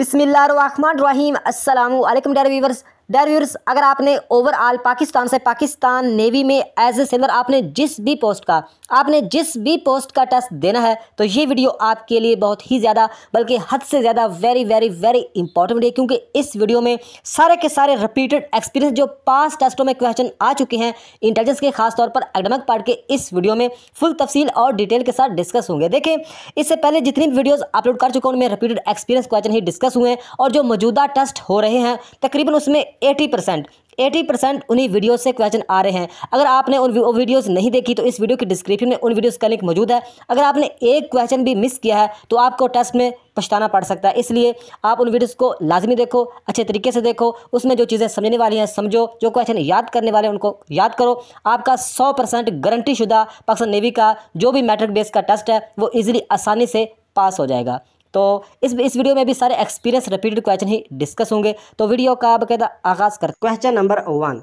بسم الله الرحمن الرحيم السلام عليكم dear viewers डर viewers अगर आपने ओवरऑल पाकिस्तान से पाकिस्तान नेवी में एज ए सेलर आपने जिस भी पोस्ट का आपने जिस भी पोस्ट का टेस्ट देना है तो ये वीडियो आपके लिए बहुत ही ज़्यादा बल्कि हद से ज़्यादा वेरी वेरी वेरी इंपॉर्टेंट है क्योंकि इस वीडियो में सारे के सारे रिपीटेड एक्सपीरियंस जो पास टेस्टों में क्वेश्चन आ चुके हैं इंटेलिजेंस के खासतौर पर एकेडमिक पार्ट के इस वीडियो में फुल तफसील और डिटेल के साथ डिस्कस होंगे देखें इससे पहले जितनी भी वीडियोज़ अपलोड कर चुका हूँ उनमें रिपीटेड एक्सपीरियंस क्वेश्चन ही डिस्कस हुए हैं और जो मौजूदा टेस्ट हो रहे हैं तकरीबन उसमें एटी परसेंट एटी परसेंट उन्हीं वीडियो से क्वेश्चन आ रहे हैं अगर आपने उन वीडियोस नहीं देखी तो इस वीडियो की डिस्क्रिप्शन में उन वीडियोस का लिंक मौजूद है अगर आपने एक क्वेश्चन भी मिस किया है तो आपको टेस्ट में पछताना पड़ सकता है इसलिए आप उन वीडियोस को लाजमी देखो अच्छे तरीके से देखो उसमें जो चीज़ें समझने वाली हैं समझो जो क्वेश्चन याद करने वाले हैं उनको याद करो आपका सौ परसेंट गारंटी शुदा पाकिस्तान नेवी का जो भी मैट्रिक बेस का टेस्ट है वो ईजिली आसानी से पास हो जाएगा तो इस इस वीडियो में भी सारे एक्सपीरियंस रिपीटेड क्वेश्चन ही डिस्कस होंगे तो वीडियो का बाकायदा आगाज़ कर question number one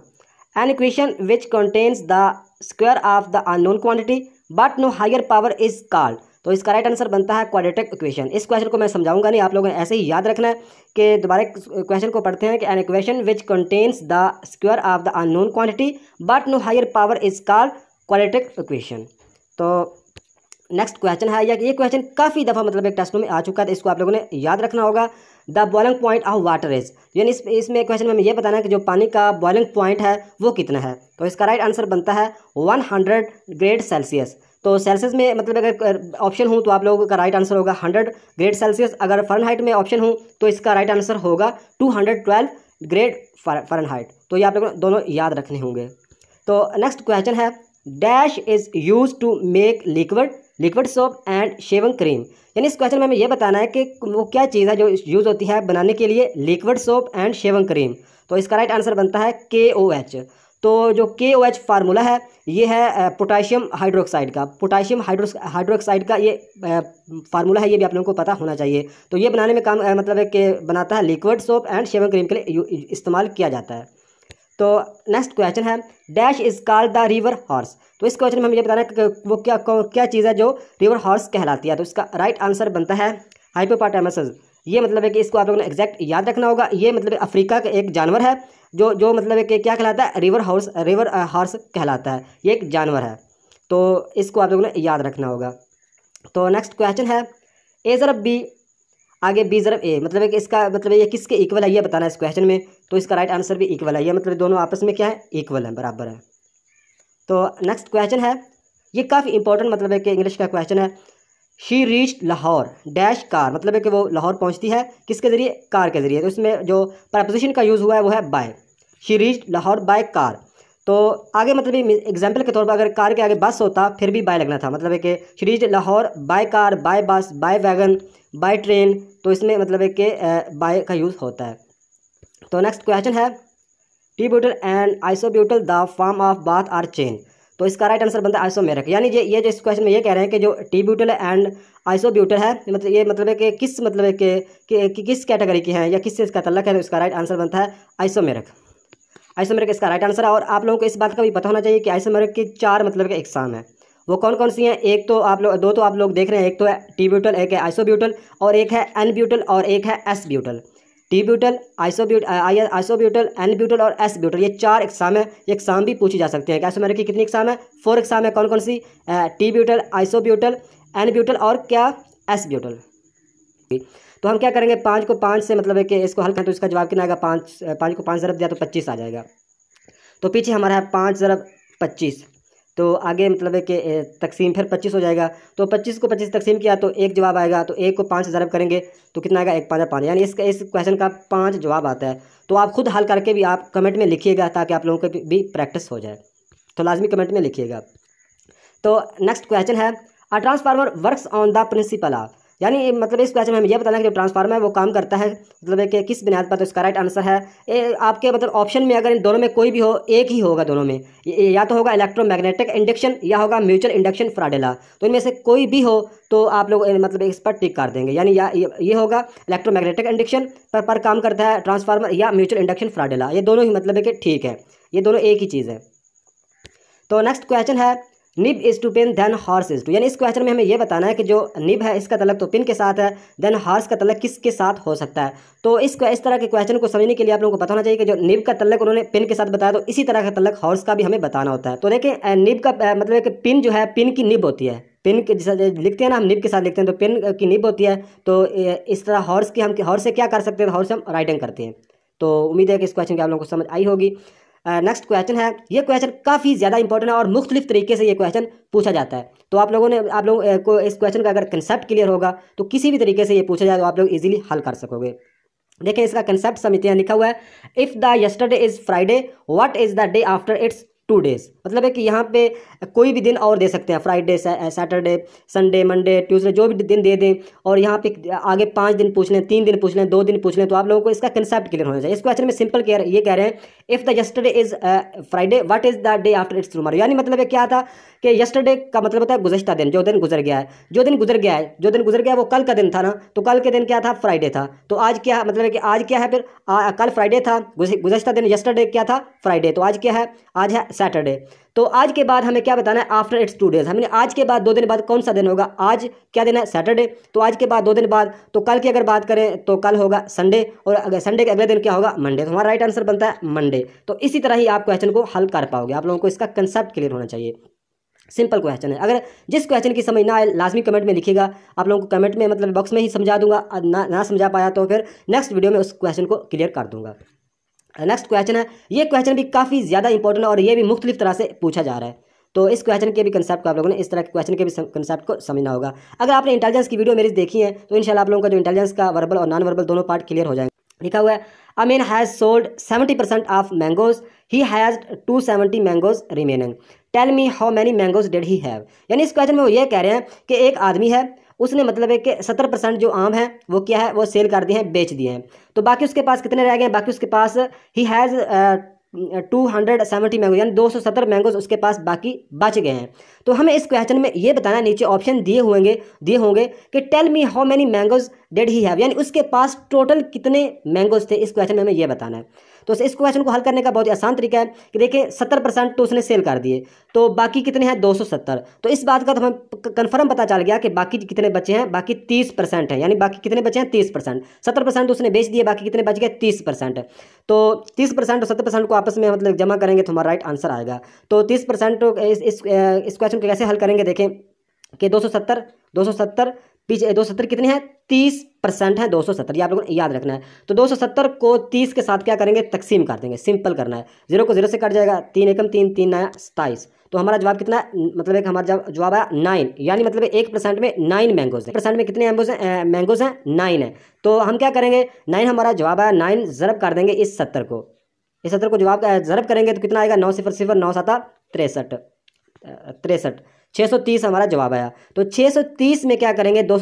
an equation which contains the square of the unknown quantity but no higher power is called तो इसका राइट आंसर बनता है क्वाड्रेटिक इक्वेशन इस क्वेश्चन को मैं समझाऊंगा नहीं आप लोगों ने ऐसे ही याद रखना है कि दोबारा क्वेश्चन को पढ़ते हैं कि an equation which contains the square of the unknown quantity but no higher power is called quadratic equation तो नेक्स्ट क्वेश्चन है या ये क्वेश्चन काफ़ी दफ़ा मतलब एक टेस्ट में आ चुका था तो इसको आप लोगों ने याद रखना होगा the boiling point of water is यानी इस इसमें क्वेश्चन में ये बताना है कि जो पानी का बॉइलिंग पॉइंट है वो कितना है तो इसका राइट आंसर बनता है वन हंड्रेड ग्रेड सेल्सियस तो सेल्सियस में मतलब अगर ऑप्शन हूँ तो आप लोगों का राइट आंसर होगा हंड्रेड ग्रेड सेल्सियस अगर फरनहाइट में ऑप्शन हूँ तो इसका राइट आंसर होगा two hundred twelve grade Fahrenheit तो ये आप लोगों दोनों याद रखने होंगे तो नेक्स्ट क्वेश्चन है dash is use to make liquid liquid soap and shaving cream यानी इस क्वेश्चन में हमें यह बताना है कि वो क्या चीज़ है जो यूज़ होती है बनाने के लिए liquid soap and shaving cream तो इसका राइट आंसर बनता है के ओ एच तो जो के ओ एच फार्मूला है ये है पोटाशियम हाइड्रोक्साइड का पोटाशियम हाइड्रो हाइड्रोक्साइड का ये फार्मूला है ये भी आप लोगों को पता होना चाहिए तो ये बनाने में काम मतलब है कि बनाता है liquid soap and shaving cream के लिए इस्तेमाल किया जाता है तो नेक्स्ट क्वेश्चन है dash is called the river horse तो इस क्वेश्चन में हमें बताना है कि वो क्या क्या चीज़ है जो रिवर हॉर्स कहलाती है तो इसका राइट आंसर बनता है हाइपोपाटामस ये मतलब है कि इसको आप लोगों ने एग्जैक्ट याद रखना होगा ये मतलब अफ्रीका का एक जानवर है जो जो मतलब है कि क्या कहलाता है रिवर हॉर्स रिवर हॉर्स कहलाता है ये एक जानवर है तो इसको आप लोगों ने याद रखना होगा तो नेक्स्ट क्वेश्चन है ए ज़रब बी आगे बी ज़रब ए मतलब है कि इसका मतलब ये किसके इक्वल है ये बताना है इस क्वेश्चन में तो इसका राइट आंसर भी इक्वल है ये मतलब दोनों आपस में क्या है इक्वल है बराबर है तो नेक्स्ट क्वेश्चन है ये काफ़ी इंपॉर्टेंट मतलब है कि इंग्लिश का क्वेश्चन है she reach Lahore dash car मतलब है कि वो लाहौर पहुंचती है किसके ज़रिए कार के ज़रिए तो इसमें जो प्रपोजिशन का यूज़ हुआ है वो है by she reach Lahore by car तो आगे मतलब एग्जाम्पल के तौर पर अगर कार के आगे बस होता फिर भी बाय लगना था मतलब है कि she reach Lahore by car by bus by wagon by train तो इसमें मतलब है कि बाय का यूज़ होता है तो नेक्स्ट क्वेश्चन है T butyl and isobutyl the form of bath are chain तो इसका राइट आंसर बनता है मेरक यानी ये ये जो इस क्वेश्चन में ये कह रहे हैं कि जो टी ब्यूटल एंड आइसोब्यूटल है मतलब ये मतलब है कि किस मतलब है कि, कि, कि किस कैटेगरी की हैं या किससे इसका तलक है तो इसका राइट आंसर बनता है आइसो मेरक इसका राइट आंसर है और आप लोगों को इस बात का भी पता होना चाहिए कि मेरक की चार मतलब के एक्साम है वो कौन कौन सी हैं एक तो आप लोग दो तो आप लोग देख रहे हैं एक तो है टी ब्यूटल एक है आइसोब्यूटल और एक है एन ब्यूटल और एक है S butyl T butyl isobut isobutyl N butyl और एस ब्यूटल ये चार एग्जाम है ये एग्जाम भी पूछे जा सकते हैं क्या मेरे की कितनी एग्जाम है फोर एग्जाम है कौन कौन सी T butyl isobutyl N butyl और क्या एस ब्यूटल तो हम क्या करेंगे पाँच को पाँच से मतलब है कि इसको हल करें तो इसका जवाब कितना आएगा पाँच uh, पाँच को पाँच ज़रब दिया तो पच्चीस आ जाएगा तो पीछे हमारा है पाँच ज़रब पच्चीस तो आगे मतलब है कि तकसीम फिर पच्चीस हो जाएगा तो पच्चीस को पच्चीस तकसीम किया तो एक जवाब आएगा तो एक को पाँच ज़रब करेंगे तो कितना आएगा एक पाँच पाँच यानी इसका इस क्वेश्चन का पाँच जवाब आता है तो आप खुद हल करके भी आप कमेंट में लिखिएगा ताकि आप लोगों की भी प्रैक्टिस हो जाए तो लाजमी कमेंट में लिखिएगा तो नेक्स्ट क्वेश्चन है a transformer works on the principle of यानी मतलब इस क्वेश्चन में हमें यह बताना है कि जो ट्रांसफार्मर है वो काम करता है मतलब कि किस बुनियाद पर तो इसका राइट आंसर है ए, आपके मतलब ऑप्शन में अगर इन दोनों में कोई भी हो एक ही होगा दोनों में या तो होगा इलेक्ट्रोमैग्नेटिक इंडक्शन या होगा म्यूचुअल इंडक्शन फ्राडेला तो इनमें से कोई भी हो तो आप लोग मतलब इस पर टिक कर देंगे यानी या ये होगा इलेक्ट्रोमैग्नेटिक इंडक्शन पर पर काम करता है ट्रांसफार्मर या म्यूचुअल इंडक्शन फ्राडेला ये दोनों ही मतलब है कि ठीक है ये दोनों एक ही चीज़ है तो नेक्स्ट क्वेश्चन है nib is to pen then horse is to यानी इस क्वेश्चन में हमें यह बताना है कि जो निब है इसका तलक तो पिन के साथ है देन हॉर्स का तलक किसके साथ हो सकता है तो इस इस तरह के क्वेश्चन को समझने के लिए आप लोगों को बताना चाहिए कि जो निब का तलक उन्होंने पिन के साथ बताया तो इसी तरह का तलक हॉर्स का भी हमें बताना होता है तो देखें निब का मतलब कि पिन जो है पिन की निब होती है पिन के जैसा लिखते हैं ना हम निब के साथ लिखते हैं तो पिन की निब होती है तो इस तरह हॉर्स की हम हॉर्स से क्या कर सकते हैं हॉर्स हम राइटिंग करते हैं तो उम्मीद है कि इस क्वेश्चन की आप लोगों को समझ आई होगी नेक्स्ट क्वेश्चन है ये क्वेश्चन काफ़ी ज़्यादा इंपॉर्टेंट है और मुख्तलिफ तरीके से ये क्वेश्चन पूछा जाता है तो आप लोगों ने आप लोगों को इस क्वेश्चन का अगर कंसेप्ट क्लियर होगा तो किसी भी तरीके से ये पूछा जाए तो आप लोग इजीली हल कर सकोगे देखें इसका कंसेप्ट समिति लिखा हुआ है if the yesterday is Friday what is the day after it's two days मतलब है कि यहाँ पे कोई भी दिन और दे सकते हैं Friday Saturday Sunday Monday Tuesday जो भी दिन दे दें और यहाँ पे आगे पाँच दिन पूछ लें तीन दिन पूछ लें दो दिन पूछ लें तो आप लोगों को इसका कंसेप्ट क्लियर होना चाहिए इस क्वेश्चन में सिंपल कह ये कह रहे हैं if the yesterday is Friday what is the day after it's tomorrow यानी मतलब है क्या था कि यस्टरडे का मतलब होता है गुजश्ता दिन जो दिन गुजर गया है जो दिन गुजर गया है जो दिन गुजर गया है वो कल का दिन था ना तो कल के दिन क्या था फ्राइडे था तो आज क्या मतलब है कि आज क्या है फिर कल फ्राइडे था गुजश्ता दिन यस्टरडे क्या था फ्राइडे तो आज क्या है आज है सैटरडे तो आज के बाद हमें क्या बताना है आफ्टर इट्स टू डेज हमें आज के बाद दो दिन बाद कौन सा दिन होगा आज क्या दिन है सैटरडे तो आज के बाद दो दिन बाद तो कल की अगर बात करें तो कल होगा संडे और अगर संडे के अगले दिन क्या होगा मंडे तो हमारा राइट आंसर बनता है मंडे तो इसी तरह ही आप क्वेश्चन को हल कर पाओगे आप लोगों को इसका कंसेप्ट क्लियर होना चाहिए सिंपल क्वेश्चन है अगर जिस क्वेश्चन की समझ ना आए लाजमी कमेंट में लिखिएगा आप लोगों को कमेंट में मतलब बॉक्स में ही समझा दूंगा ना ना समझा पाया तो फिर नेक्स्ट वीडियो में उस क्वेश्चन को क्लियर कर दूंगा नेक्स्ट क्वेश्चन है ये क्वेश्चन भी काफ़ी ज़्यादा इंपॉर्टेंट है और ये भी मुख्तलिफ तरह से पूछा जा रहा है तो इस क्वेश्चन के भी कंसेप्ट को आप लोगों ने इस तरह के क्वेश्चन के भी कंसेप्ट को समझना होगा अगर आपने इंटेलिजेंस की वीडियो मेरी देखी है तो इनशाला आप लोगों का जो इंटेलिजेंस का वर्बल और नॉन वर्बल दोनों पार्ट क्लियर हो जाएंगे लिखा हुआ है Amin has sold seventy percent of mangoes he has two seventy mangoes remaining tell me how many mangoes did he have यानी इस क्वेश्चन में वो ये कह रहे हैं कि एक आदमी है उसने मतलब है कि सत्तर परसेंट जो आम हैं वो क्या है वो सेल कर दिए हैं बेच दिए हैं तो बाकी उसके पास कितने रह गए बाकी उसके पास he has two hundred seventy mango यानी दो सौ सत्तर मैंगोज उसके पास बाकी बच गए हैं तो हमें इस क्वेश्चन में ये बताना नीचे ऑप्शन दिए होंगे दिए होंगे कि tell me how many mangoes did he have यानी उसके पास टोटल कितने मैंगोज थे इस क्वेश्चन में हमें यह बताना है तो इस क्वेश्चन को हल करने का बहुत ही आसान तरीका है कि देखिए सत्तर परसेंट तो उसने सेल कर दिए तो बाकी कितने हैं दो सौ सत्तर तो इस बात का तो हमें कन्फर्म पता चल गया कि बाकी कितने बचे हैं बाकी तीस परसेंट है यानी बाकी कितने बचे हैं तीस परसेंट सत्तर परसेंट तो उसने बेच दिए बाकी कितने बच गए तीस परसेंट तो तीस परसेंट और सत्तर परसेंट को आपस में मतलब जमा करेंगे तो हमारा राइट आंसर आएगा तो तीस परसेंट इस क्वेश्चन को कैसे हल करेंगे देखें कि दो सौ सत्तर दो सौ सत्तर पीछे दो सत्तर कितने हैं तीस परसेंट है दो सौ सत्तर ये आप लोगों ने याद रखना है तो दो सौ सत्तर को तीस के साथ क्या करेंगे तकसीम कर देंगे सिंपल करना है जीरो को जीरो से कट जाएगा तीन एकम तीन तीन नया सताइस तो हमारा जवाब कितना है मतलब एक हमारा जवाब आया नाइन यानी मतलब एक परसेंट में नाइन मैंगोज है परसेंट में कितने एम्बोज हैं मैंगोज हैं नाइन है तो हम क्या करेंगे नाइन हमारा जवाब आया नाइन ज़रब कर देंगे इस सत्तर को इस सत्तर को जवाब ज़रब करेंगे तो कितना आएगा नौ सिफर सिफर नौ साता तिरसठ तिरसठ 630 हमारा जवाब आया तो 630 में क्या करेंगे दो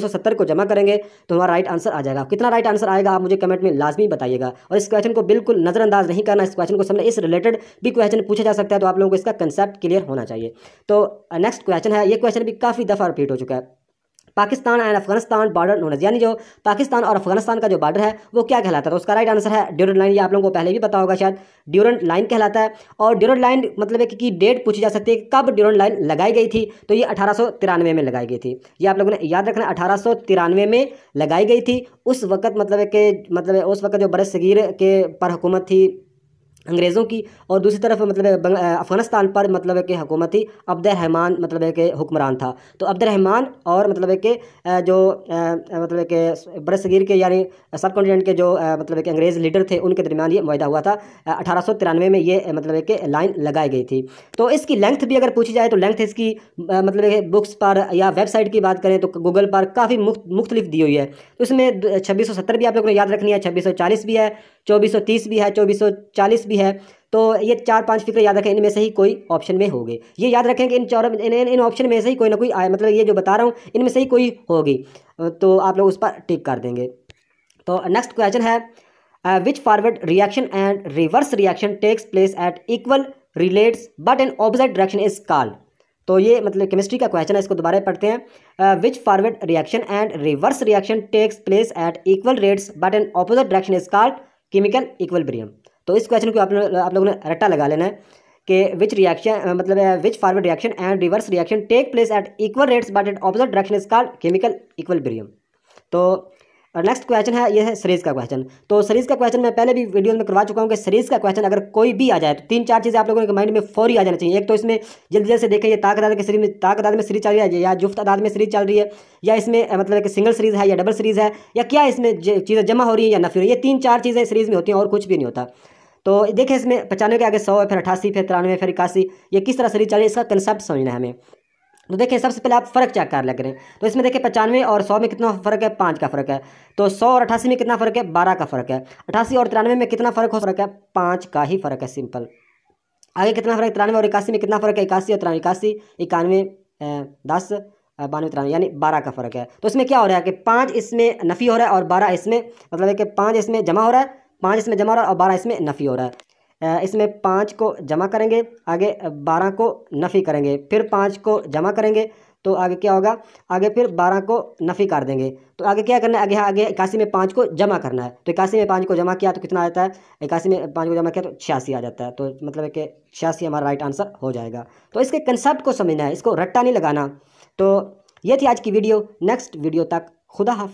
सौ सत्तर को जमा करेंगे तो हमारा राइट आंसर आ जाएगा कितना राइट आंसर आएगा आप मुझे कमेंट में लाजमी बताइएगा और इस क्वेश्चन को बिल्कुल नज़रअंदाज नहीं करना इस क्वेश्चन को समझना इस रिलेटेड भी क्वेश्चन पूछा जा सकता है तो आप लोगों को इसका कंसेप्ट क्लियर होना चाहिए तो नेक्स्ट uh, क्वेश्चन है ये क्वेश्चन भी काफ़ी दफ़ा रिपीट हो चुका है Pakistan and Afghanistan border known यानी जो पाकिस्तान और अफगानिस्तान का जो बॉर्डर है वो क्या कहलाता है तो उसका राइट आंसर है ड्यूरेंट लाइन ये आप लोगों को पहले भी पता होगा शायद ड्यूरेंट लाइन कहलाता है और ड्यूरेंट लाइन मतलब एक कि डेट पूछी जा सकती है कब ड्यूरेंट लाइन लगाई गई थी तो ये अठारह में लगाई गई थी ये आप लोगों ने याद रखना अठारह में लगाई गई थी उस वक्त मतलब के मतलब उस वक्त जो बरसगीर सगीर के पर हुकूमत थी अंग्रेज़ों की और दूसरी तरफ मतलब अफ़गानिस्तान पर मतलब के हकूमती हुकूमती अब्दुलरहमान मतलब के हुक्मरान था तो अब्दुलरहमान और मतलब के जो मतलब के बर सगीर के यानी सब कॉन्टीनेंट के जो मतलब के अंग्रेज़ लीडर थे उनके दरमियान ये माहा हुआ था अठारह में ये मतलब के लाइन लगाई गई थी तो इसकी लेंथ भी अगर पूछी जाए तो लेंथ इसकी मतलब बुक्स पर या वेबसाइट की बात करें तो गूगल पर काफ़ी मुख्तलिफ दी हुई है तो इसमें छब्बीस भी आप लोगों ने याद रखनी है छब्बीस भी है चौबीस भी है चौबीस भी है तो ये चार पांच फिक्र याद रखें इनमें से ही कोई ऑप्शन में होगी ये याद रखें कि इन चार इन इन ऑप्शन में से ही कोई ना कोई आए मतलब ये जो बता रहा हूँ इनमें से ही कोई होगी तो आप लोग उस पर टिक कर देंगे तो नेक्स्ट क्वेश्चन है which forward reaction and reverse reaction takes place at equal relates but an opposite direction is called तो ये मतलब केमिस्ट्री का क्वेश्चन है इसको दोबारा पढ़ते हैं which forward reaction and reverse reaction takes place at equal rates but an opposite direction is called chemical equilibrium तो इस क्वेश्चन को आप आप लोगों ने रट्टा लगा लेना है कि विच रिएक्शन मतलब which forward reaction and reverse reaction take place at equal rates but at opposite direction is called chemical equilibrium तो नेक्स्ट क्वेश्चन है ये है सीरीज का क्वेश्चन तो सीरीज का क्वेश्चन मैं पहले भी वीडियो में करवा चुका हूँ कि सीरीज का क्वेश्चन अगर कोई भी आ जाए तो तीन चार चीज़ें आप लोगों के माइंड में फौरी आ जाना चाहिए एक तो इसमें जल्दी जल्दी से देखें ये अदाद के सीरीज में अदाद में सीरीज चल रही है या जुफ्त आदाद में सीरीज चल रही है या इसमें मतलब कि सिंगल सीरीज है या डबल सीरीज है या क्या इसमें चीज़ें जमा हो रही है या नफी हो रही है ये तीन चार चीज़ें सीरीज में होती हैं और कुछ भी नहीं होता तो देखें इसमें पचानवे के आगे सौ है फिर अठासी फिर तिरानवे फिर इक्यासी ये किस तरह से रिचार्ज इसका कंसेप्ट समझना है हमें तो देखिए सबसे पहले आप फ़र्क चेक कर लग रहे हैं तो इसमें देखिए पचानवे और सौ में कितना फ़र्क है पाँच का फ़र्क है तो सौ और अठासी में कितना फ़र्क है बारह का फ़र्क है अठासी और तिरानवे में कितना फ़र्क हो फ़र्क है पाँच का ही फ़र्क है सिंपल आगे कितना फ़र्क है तिरानवे और इक्यासी में कितना फ़र्क है इक्यासी और तिरानवे इक्यासी इक्यानवे दस बानवे तिरानवे यानी बारह का फ़र्क है तो इसमें क्या हो रहा है कि पाँच इसमें नफ़ी हो रहा है और बारह इसमें मतलब है कि पाँच इसमें जमा हो रहा है पाँच इसमें जमा हो रहा है और बारह इसमें नफ़ी हो रहा है इसमें पाँच को जमा करेंगे आगे बारह को नफ़ी करेंगे फिर पाँच को जमा करेंगे तो आगे क्या होगा आगे फिर बारह को नफ़ी कर देंगे तो आगे क्या करना है आगे आगे इक्यासी में पाँच को जमा करना है तो इक्यासी में पाँच को जमा किया तो कितना आ जाता है इक्यासी में पाँच को जमा किया तो छियासी आ जाता है तो मतलब कि छियासी हमारा राइट आंसर हो जाएगा तो इसके कंसेप्ट को समझना है इसको रट्टा नहीं लगाना तो ये थी आज की वीडियो नेक्स्ट वीडियो तक खुदा हाफि